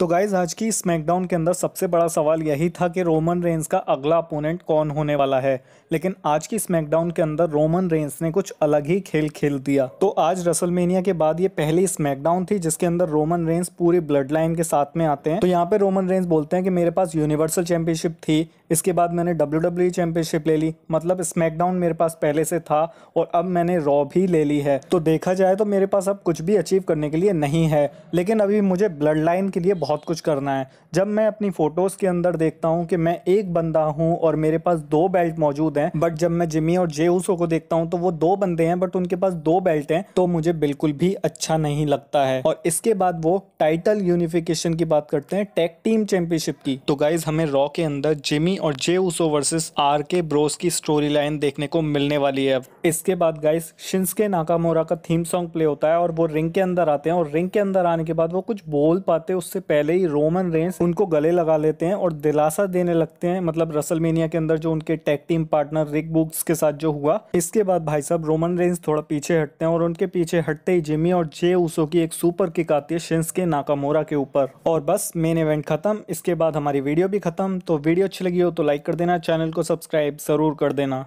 तो गाइज आज की स्मैकडाउन के अंदर सबसे बड़ा सवाल यही था कि रोमन रेंस का अगला अपोनेंट कौन होने वाला है लेकिन आज की स्मैकडाउन के अंदर रोमन रेंस ने कुछ अलग ही खेल खेल दिया तो आज रसलमेनिया के बाद ये पहली स्मैकडाउन थी जिसके अंदर रोमन रेंस पूरी ब्लड लाइन के साथ में आते हैं तो यहाँ पे रोमन रेंस बोलते हैं कि मेरे पास यूनिवर्सल चैंपियनशिप थी इसके बाद मैंने डब्ल्यू डब्ल्यू चैंपियनशिप ले ली मतलब स्मैकडाउन मेरे पास पहले से था और अब मैंने रॉ भी ले ली है तो देखा जाए तो मेरे पास अब कुछ भी अचीव करने के लिए नहीं है लेकिन अभी मुझे ब्लड लाइन के लिए बहुत कुछ करना है जब मैं अपनी फ़ोटोज़ के अंदर देखता हूँ कि मैं एक बंदा हूँ और मेरे पास दो बेल्ट मौजूद हैं बट जब मैं जिमी और जे उसो को देखता हूँ तो वो दो बंदे हैं बट उनके पास दो बेल्ट हैं तो मुझे बिल्कुल भी अच्छा नहीं लगता है और इसके बाद वो टाइटल यूनिफिकेशन की बात करते हैं टेक टीम चैंपियनशिप की तो गाइज हमें रॉ के अंदर जिमी और Jey Uso versus R K Bros की स्टोरी लाइन देखने को मिलने वाली है इसके बाद गाइस शिंस के नाकामोरा का थीम सॉन्ग प्ले होता है और वो रिंग के अंदर आते हैं और रिंग के अंदर आने के बाद वो कुछ बोल पाते उससे पहले पहले ही रोमन रेंस उनको गले लगा लेते हैं और दिलासा देने लगते हैं मतलब रसलमेनिया के अंदर जो उनके tag team partner Rick Boogs के साथ जो हुआ इसके बाद भाई साहब रोमन रेंस थोड़ा पीछे हटते हैं और उनके पीछे हटते ही जिमी और जे उसो की एक सुपर किक आती है शिंस के नाकामोरा के ऊपर और बस मेन इवेंट खत्म इसके बाद हमारी वीडियो भी खत्म तो वीडियो अच्छी लगी हो तो लाइक कर देना चैनल को सब्सक्राइब जरूर कर देना